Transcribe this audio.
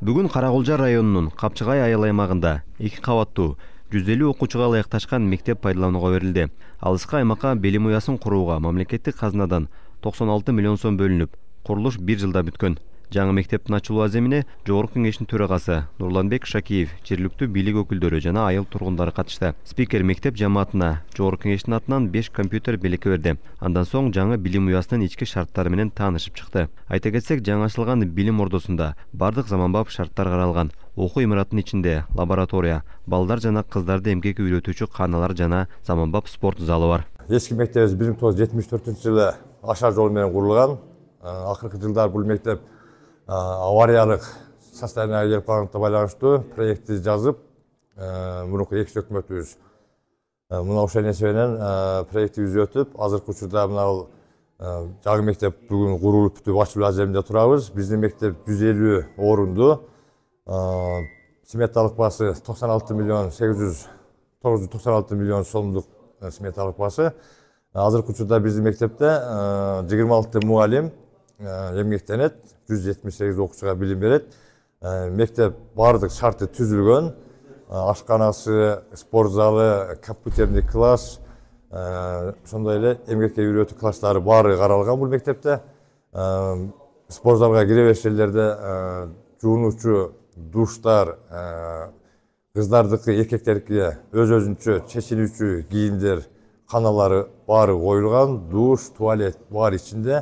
Бүгін кара кулжа районунун капчыгай айыл аймагында эки кабаттуу жүз элүү мектеп пайдаланууга берилди Алысқа аймакка билим уясын курууга мамлекеттик казынадан токсон миллион сом бөлүнүп курулуш бир жылда бүткөн жаңы мектептин ачылуу аземине жогорку кеңештин төрагасы нурланбек шакиев жергиликтүү бийлик өкүлдөрү жана айыл тургундары катышты спикер мектеп жамаатына жогорку кеңештин атынан беш компьютер белекке берди андан соң жаңы билим уясынын ички шарттары менен таанышып чыкты айта кетсек жаңы ачылган билим ордосунда баардык заманбап шарттар каралган окуу имаратынын ичинде лаборатория балдар жана кыздарды эмгек үйрөтүүчү каналар жана заманбап спорт залы бар эски мектебибиз бир миң тогуз жүз жетимиш төртүнчү жылы аша жолу менен курулган ә, акыркы жылдары бул мектеп авариялық состоянияға келіп қалғандыққа байланысты проектті жазып мұрынғы екі өкмөтүбүз мына ошол нерсеменен проектти түзөтүп азыркы учурда мынабул жаңы мектеп бүгүн курулуп бүтүп ачылуу аземинде турабыз биздин мектеп жүз элүү орунду сметалык баасы токсон алты миллион сегиз жүз тогуз жүз токсон алты миллион сомдук сметалык баасы азыркы учурда биздин мектепте жыйырма алты мугалим эмгектенет жүз жетимиш сегиз оқушыға білім береді мектеп барлық шарты түзілген ашқанасы, спорт залы компьютерный класс сондай эле эмгекке үйрөтүү класстары баары каралган бул мектепте спорт залга кире беришерлерде жуунуучу душтар кыздардыкы эркектердики өз өзүнчө чечинүүчү кийимдер каналары баары коюлган душ туалет баары ичинде